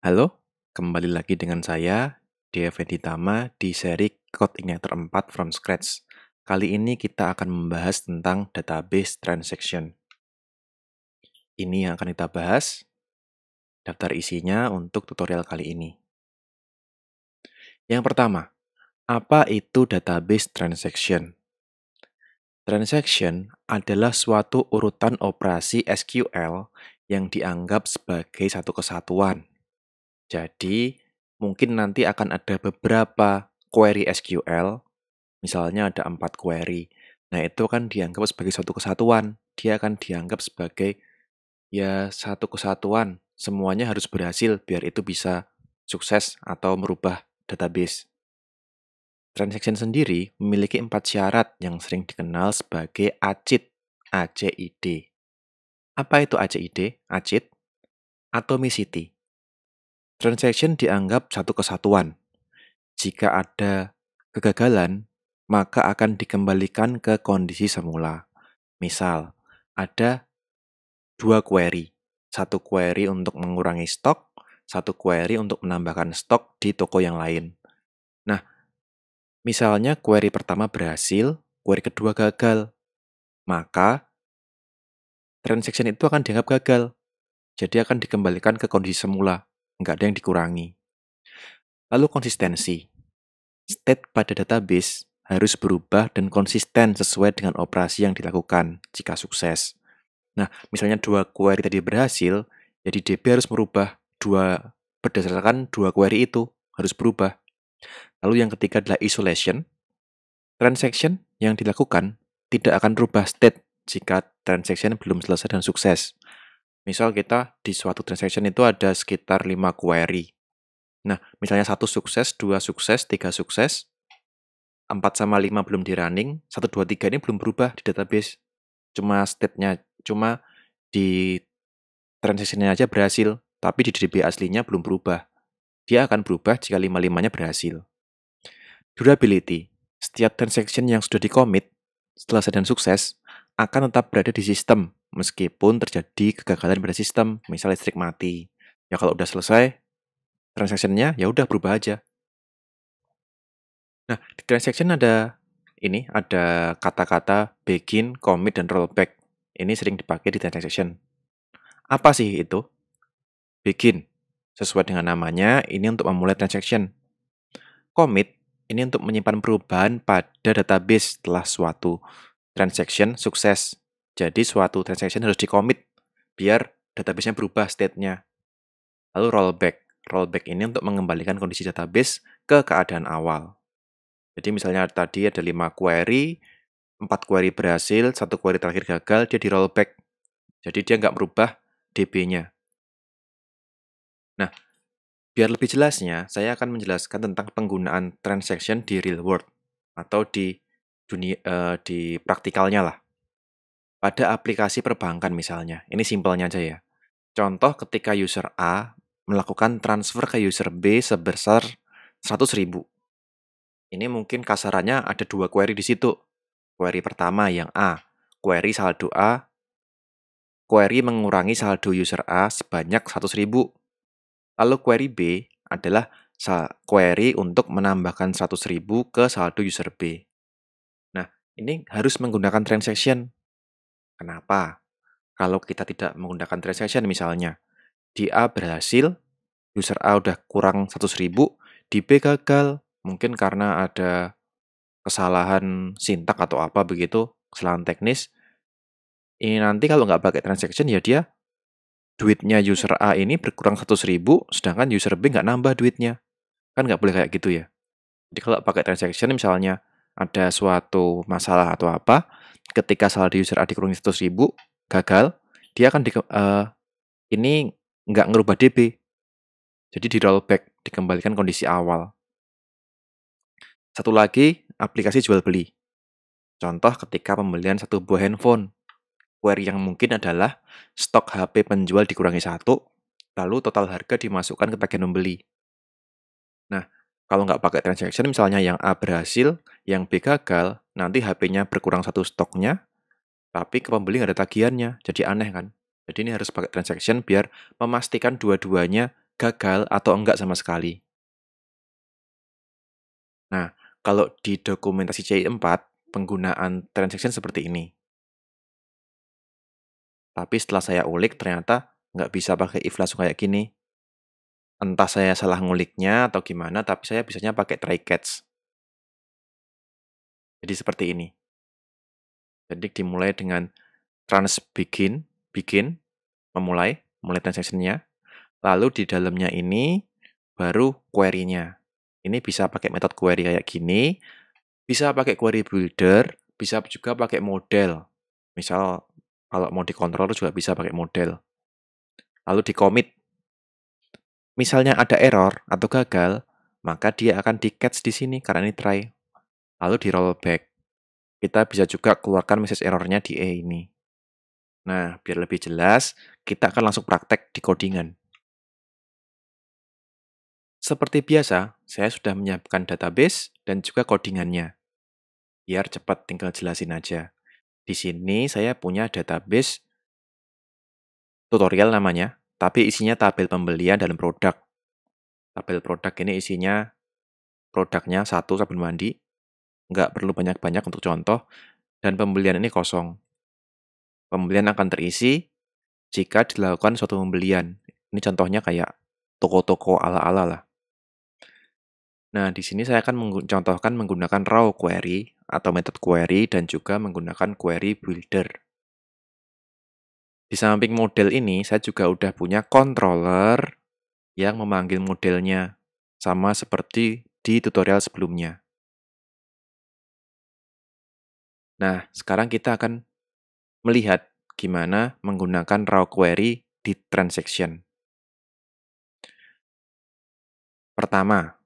Halo, kembali lagi dengan saya, Devendi Tama, di seri Code Igniter 4 from Scratch. Kali ini kita akan membahas tentang database transaction. Ini yang akan kita bahas, daftar isinya untuk tutorial kali ini. Yang pertama, apa itu database transaction? Transaction adalah suatu urutan operasi SQL yang dianggap sebagai satu kesatuan jadi, mungkin nanti akan ada beberapa query SQL, misalnya ada empat query. Nah, itu kan dianggap sebagai satu kesatuan. Dia akan dianggap sebagai ya satu kesatuan. Semuanya harus berhasil biar itu bisa sukses atau merubah database. Transaction sendiri memiliki empat syarat yang sering dikenal sebagai ACID. ACID. Apa itu ACID? ACID? Atomicity Transaction dianggap satu kesatuan. Jika ada kegagalan, maka akan dikembalikan ke kondisi semula. Misal, ada dua query. Satu query untuk mengurangi stok, satu query untuk menambahkan stok di toko yang lain. Nah, misalnya query pertama berhasil, query kedua gagal. Maka, transaction itu akan dianggap gagal. Jadi akan dikembalikan ke kondisi semula nggak ada yang dikurangi. Lalu konsistensi. State pada database harus berubah dan konsisten sesuai dengan operasi yang dilakukan jika sukses. Nah, misalnya dua query tadi berhasil, jadi DB harus merubah dua berdasarkan dua query itu harus berubah. Lalu yang ketiga adalah isolation. Transaction yang dilakukan tidak akan berubah state jika transaction belum selesai dan sukses. Misal kita di suatu transaction itu ada sekitar 5 query. Nah, misalnya satu sukses, dua sukses, tiga sukses, 4 sama 5 belum di running, 1, 2, 3 ini belum berubah di database. Cuma state-nya cuma di transaksinya aja berhasil, tapi di DB aslinya belum berubah. Dia akan berubah jika 55-nya berhasil. Durability. Setiap transaction yang sudah dikomit, setelah sedang sukses, akan tetap berada di sistem meskipun terjadi kegagalan pada sistem, misal listrik mati. Ya kalau udah selesai transaksinya ya udah berubah aja. Nah, di transaction ada ini ada kata-kata begin, commit dan rollback. Ini sering dipakai di transaction. Apa sih itu? Begin sesuai dengan namanya, ini untuk memulai transaction. Commit ini untuk menyimpan perubahan pada database setelah suatu transaction sukses jadi suatu transaction harus dikomit biar database-nya berubah state-nya. Lalu rollback. Rollback ini untuk mengembalikan kondisi database ke keadaan awal. Jadi misalnya tadi ada 5 query, 4 query berhasil, satu query terakhir gagal, dia di rollback. Jadi dia nggak merubah DB-nya. Nah, biar lebih jelasnya, saya akan menjelaskan tentang penggunaan transaction di real world atau di dunia uh, di praktikalnya lah pada aplikasi perbankan misalnya. Ini simpelnya aja ya. Contoh ketika user A melakukan transfer ke user B sebesar 100 ribu. Ini mungkin kasarannya ada dua query di situ. Query pertama yang A, query saldo A, query mengurangi saldo user A sebanyak 100 ribu. Lalu query B adalah query untuk menambahkan 100 ribu ke saldo user B. Nah, ini harus menggunakan transaction Kenapa? Kalau kita tidak menggunakan transaction misalnya, di A berhasil, user A udah kurang 100 ribu, di B gagal. Mungkin karena ada kesalahan sintak atau apa begitu, kesalahan teknis. Ini nanti kalau nggak pakai transaction ya dia duitnya user A ini berkurang 100 ribu, sedangkan user B nggak nambah duitnya. Kan nggak boleh kayak gitu ya. Jadi kalau pakai transaction misalnya ada suatu masalah atau apa, ketika saldo user A kurang 100 ribu, gagal, dia akan di, uh, ini nggak ngerubah DB. Jadi di rollback, dikembalikan kondisi awal. Satu lagi, aplikasi jual beli. Contoh ketika pembelian satu buah handphone. Query yang mungkin adalah stok HP penjual dikurangi satu, lalu total harga dimasukkan ke bagian membeli. Nah, kalau nggak pakai transaction, misalnya yang A berhasil, yang B gagal, nanti HP-nya berkurang satu stoknya, tapi ke pembeli nggak ada tagihannya, jadi aneh kan? Jadi ini harus pakai transaction biar memastikan dua-duanya gagal atau enggak sama sekali. Nah, kalau di dokumentasi CI4, penggunaan transaction seperti ini. Tapi setelah saya ulik, ternyata nggak bisa pakai if langsung kayak gini. Entah saya salah nguliknya atau gimana, tapi saya bisanya pakai try catch. Jadi seperti ini. Jadi dimulai dengan trans begin, begin, memulai, mulai transactionnya. Lalu di dalamnya ini baru query-nya. Ini bisa pakai metode query kayak gini, bisa pakai query builder, bisa juga pakai model. Misal kalau mau di controller juga bisa pakai model. Lalu di commit. Misalnya ada error atau gagal, maka dia akan di catch di sini karena ini try lalu di rollback. Kita bisa juga keluarkan message errornya di E ini. Nah, biar lebih jelas, kita akan langsung praktek di codingan. Seperti biasa, saya sudah menyiapkan database dan juga codingannya. Biar cepat tinggal jelasin aja. Di sini saya punya database tutorial namanya, tapi isinya tabel pembelian dan produk. Tabel produk ini isinya produknya satu sabun mandi, nggak perlu banyak-banyak untuk contoh, dan pembelian ini kosong. Pembelian akan terisi jika dilakukan suatu pembelian. Ini contohnya kayak toko-toko ala-ala lah. Nah, di sini saya akan mencontohkan menggunakan raw query atau method query dan juga menggunakan query builder. Di samping model ini, saya juga udah punya controller yang memanggil modelnya, sama seperti di tutorial sebelumnya. Nah, sekarang kita akan melihat gimana menggunakan raw query di transaction. Pertama,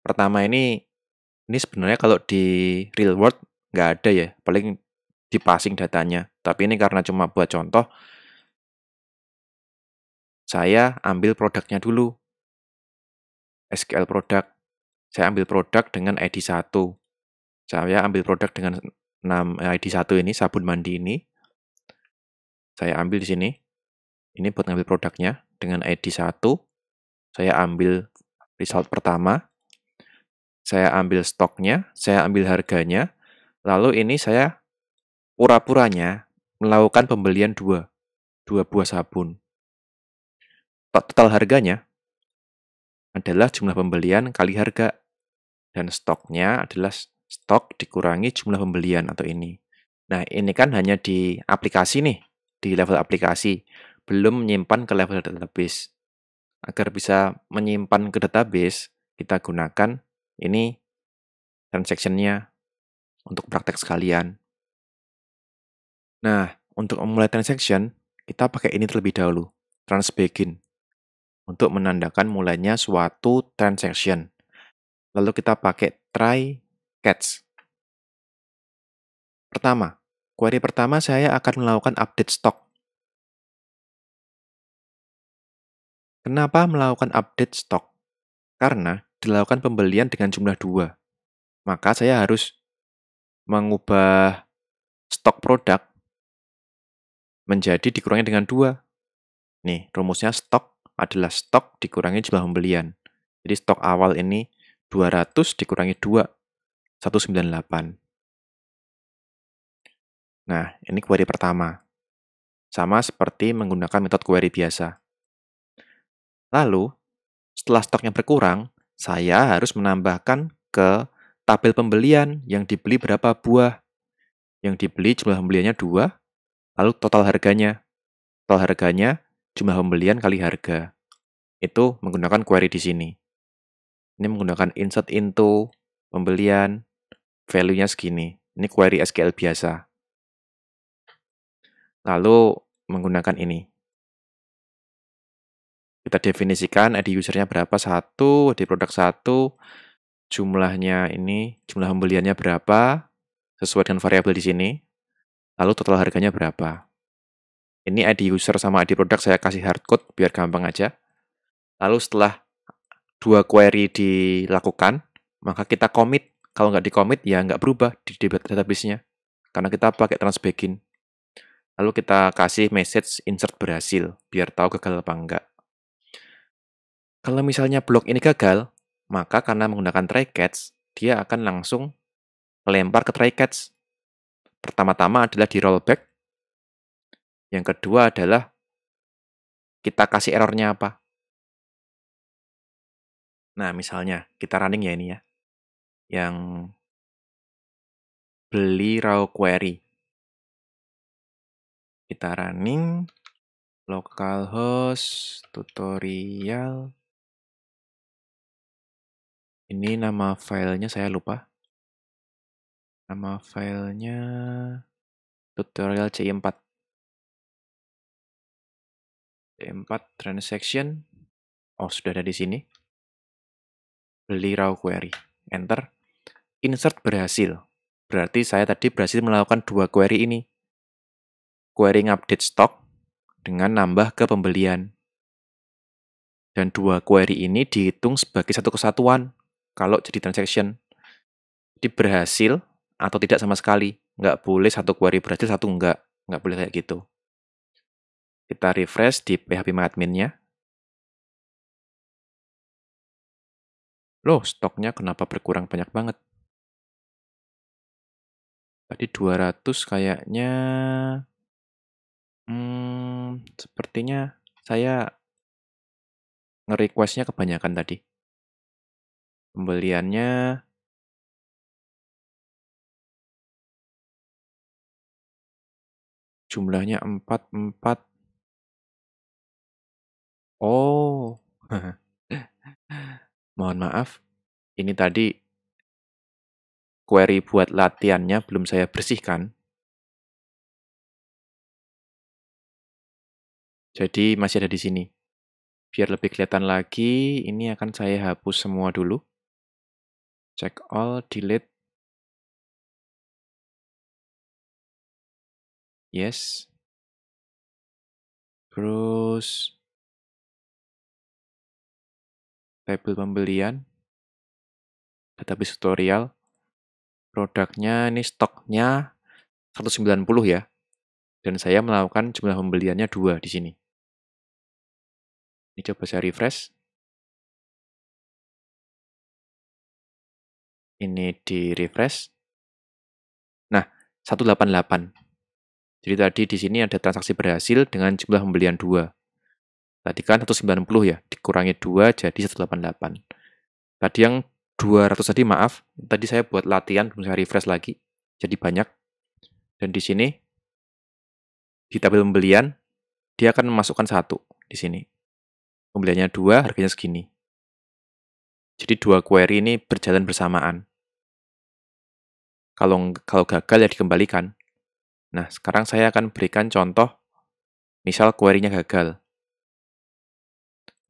pertama ini ini sebenarnya kalau di real world nggak ada ya, paling di passing datanya. Tapi ini karena cuma buat contoh, saya ambil produknya dulu. SQL produk. Saya ambil produk dengan ID 1. Saya ambil produk dengan 6 ID 1 ini sabun mandi ini saya ambil di sini. Ini buat ngambil produknya dengan ID 1 saya ambil result pertama. Saya ambil stoknya, saya ambil harganya. Lalu ini saya pura-puranya melakukan pembelian dua, dua buah sabun. Total harganya adalah jumlah pembelian kali harga dan stoknya adalah stok dikurangi jumlah pembelian atau ini. Nah, ini kan hanya di aplikasi nih, di level aplikasi, belum menyimpan ke level database. Agar bisa menyimpan ke database, kita gunakan ini transaksinya untuk praktek sekalian. Nah, untuk memulai transaction, kita pakai ini terlebih dahulu, transbegin, untuk menandakan mulainya suatu transaction. Lalu kita pakai try Cats. Pertama, query pertama saya akan melakukan update stok. Kenapa melakukan update stok? Karena dilakukan pembelian dengan jumlah dua, Maka saya harus mengubah stok produk menjadi dikurangi dengan dua. Nih, rumusnya stok adalah stok dikurangi jumlah pembelian. Jadi stok awal ini 200 dikurangi 2 198. Nah, ini query pertama. Sama seperti menggunakan metode query biasa. Lalu, setelah stoknya berkurang, saya harus menambahkan ke tabel pembelian yang dibeli berapa buah. Yang dibeli jumlah pembeliannya dua, lalu total harganya. Total harganya jumlah pembelian kali harga. Itu menggunakan query di sini. Ini menggunakan insert into pembelian, value-nya segini. Ini query SQL biasa. Lalu menggunakan ini. Kita definisikan ID usernya berapa, satu, ID produk satu, jumlahnya ini, jumlah pembeliannya berapa, sesuai dengan variabel di sini, lalu total harganya berapa. Ini ID user sama ID produk saya kasih hardcode biar gampang aja. Lalu setelah dua query dilakukan, maka kita commit kalau nggak di-commit, ya nggak berubah di database-nya. Karena kita pakai transbegin, Lalu kita kasih message insert berhasil, biar tahu gagal apa enggak. Kalau misalnya blok ini gagal, maka karena menggunakan try catch, dia akan langsung lempar ke try catch. Pertama-tama adalah di rollback. Yang kedua adalah kita kasih errornya apa. Nah, misalnya kita running ya ini ya yang beli raw query. Kita running localhost tutorial. Ini nama filenya saya lupa. Nama filenya tutorial C4. C4 transaction. Oh, sudah ada di sini. Beli raw query. Enter. Insert berhasil. Berarti saya tadi berhasil melakukan dua query ini. Query update stock dengan nambah ke pembelian. Dan dua query ini dihitung sebagai satu kesatuan kalau jadi transaction. Jadi berhasil atau tidak sama sekali. Nggak boleh satu query berhasil, satu nggak. Nggak boleh kayak gitu. Kita refresh di PHP adminnya. Loh, stoknya kenapa berkurang banyak banget? tadi 200 kayaknya hmm, sepertinya saya nge-requestnya kebanyakan tadi. Pembeliannya jumlahnya empat Oh. Mohon maaf. Ini tadi query buat latihannya belum saya bersihkan. Jadi masih ada di sini. Biar lebih kelihatan lagi, ini akan saya hapus semua dulu. Check all, delete. Yes. Terus table pembelian, database tutorial, Produknya ini stoknya 190 ya. Dan saya melakukan jumlah pembeliannya dua di sini. Ini coba saya refresh. Ini di refresh. Nah, 188. Jadi tadi di sini ada transaksi berhasil dengan jumlah pembelian 2. Tadi kan 190 ya, dikurangi 2 jadi 188. Tadi yang 200 tadi maaf, tadi saya buat latihan belum saya refresh lagi. Jadi banyak. Dan di sini di tabel pembelian dia akan memasukkan satu di sini. Pembeliannya dua, harganya segini. Jadi dua query ini berjalan bersamaan. Kalau kalau gagal ya dikembalikan. Nah, sekarang saya akan berikan contoh misal query-nya gagal.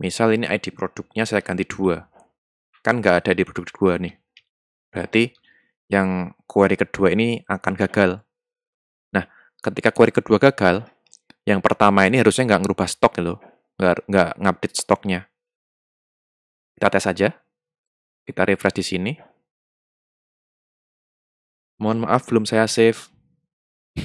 Misal ini ID produknya saya ganti dua kan nggak ada di produk kedua nih. Berarti yang query kedua ini akan gagal. Nah, ketika query kedua gagal, yang pertama ini harusnya nggak ngerubah stok gitu loh, nggak nggak ngupdate stoknya. Kita tes aja, kita refresh di sini. Mohon maaf belum saya save,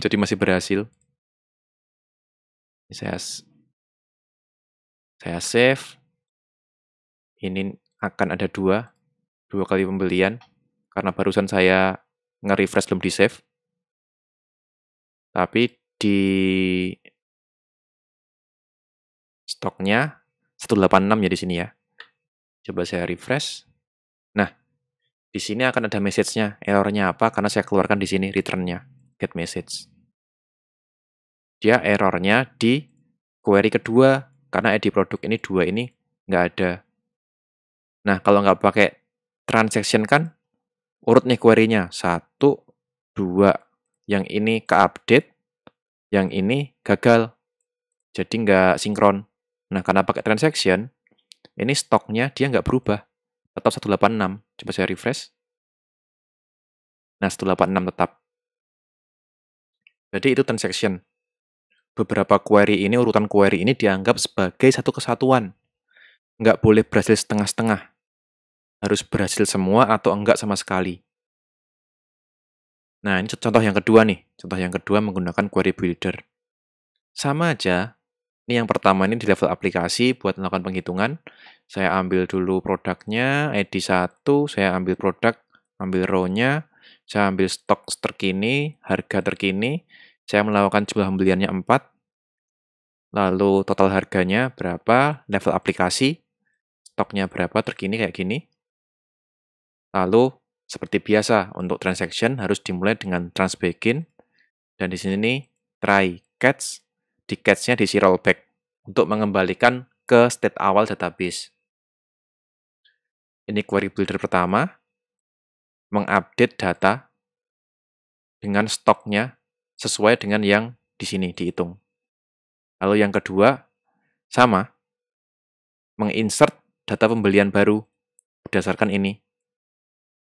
jadi masih berhasil. Saya saya save. Ini akan ada dua, dua kali pembelian, karena barusan saya nge-refresh belum di save. Tapi di stoknya 186 ya di sini ya. Coba saya refresh. Nah, di sini akan ada message-nya. Errornya apa? Karena saya keluarkan di sini return-nya, get message. Dia errornya di query kedua, karena ID produk ini dua ini nggak ada Nah, kalau nggak pakai transaction kan, urut nih query-nya. Satu, dua. Yang ini ke update, yang ini gagal. Jadi nggak sinkron. Nah, karena pakai transaction, ini stoknya dia nggak berubah. Tetap 186. Coba saya refresh. Nah, 186 tetap. Jadi itu transaction. Beberapa query ini, urutan query ini dianggap sebagai satu kesatuan nggak boleh berhasil setengah-setengah. Harus berhasil semua atau enggak sama sekali. Nah, ini contoh yang kedua nih. Contoh yang kedua menggunakan query builder. Sama aja. Ini yang pertama ini di level aplikasi buat melakukan penghitungan. Saya ambil dulu produknya, ID 1, saya ambil produk, ambil row-nya, saya ambil stok terkini, harga terkini, saya melakukan jumlah pembeliannya 4, lalu total harganya berapa, level aplikasi, stoknya berapa terkini kayak gini. Lalu seperti biasa untuk transaction harus dimulai dengan trans dan di sini try catch di catch-nya diisi rollback untuk mengembalikan ke state awal database. Ini query builder pertama mengupdate data dengan stoknya sesuai dengan yang di sini dihitung. Lalu yang kedua sama menginsert data pembelian baru berdasarkan ini.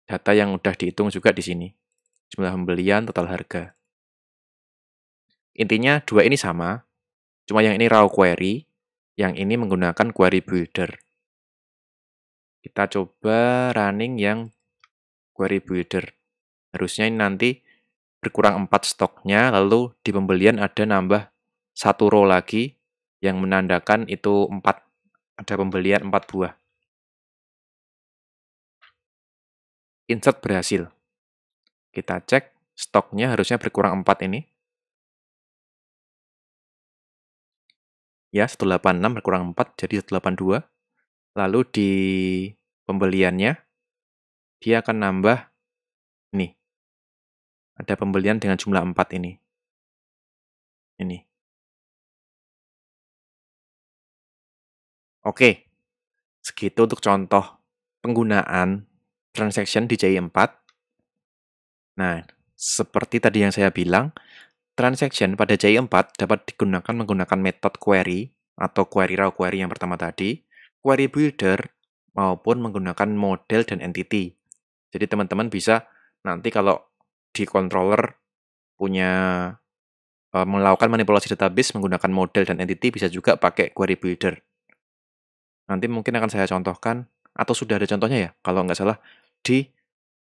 Data yang sudah dihitung juga di sini. Jumlah pembelian, total harga. Intinya dua ini sama, cuma yang ini raw query, yang ini menggunakan query builder. Kita coba running yang query builder. Harusnya ini nanti berkurang 4 stoknya, lalu di pembelian ada nambah satu row lagi yang menandakan itu 4 ada pembelian 4 buah. Insert berhasil. Kita cek stoknya harusnya berkurang 4 ini. Ya, 186 berkurang 4 jadi 182. Lalu di pembeliannya dia akan nambah nih. Ada pembelian dengan jumlah 4 ini. Ini Oke, segitu untuk contoh penggunaan transaction di JI4. Nah, seperti tadi yang saya bilang, transaction pada JI4 dapat digunakan menggunakan metode query atau query raw query yang pertama tadi, query builder maupun menggunakan model dan entity. Jadi teman-teman bisa nanti kalau di controller punya eh, melakukan manipulasi database menggunakan model dan entity bisa juga pakai query builder. Nanti mungkin akan saya contohkan, atau sudah ada contohnya ya, kalau nggak salah, di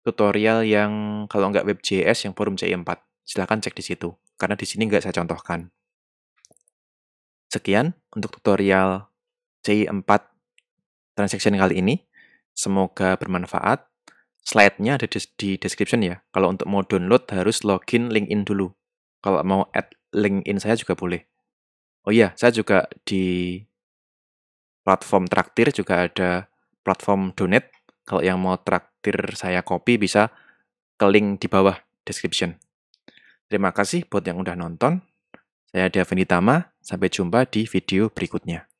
tutorial yang kalau nggak web WebJS yang forum CI4. Silahkan cek di situ, karena di sini nggak saya contohkan. Sekian untuk tutorial CI4 transaction kali ini. Semoga bermanfaat. Slide-nya ada di, description ya. Kalau untuk mau download harus login LinkedIn dulu. Kalau mau add LinkedIn saya juga boleh. Oh iya, saya juga di platform traktir juga ada platform donate. Kalau yang mau traktir saya kopi bisa ke link di bawah description. Terima kasih buat yang udah nonton. Saya Tama, sampai jumpa di video berikutnya.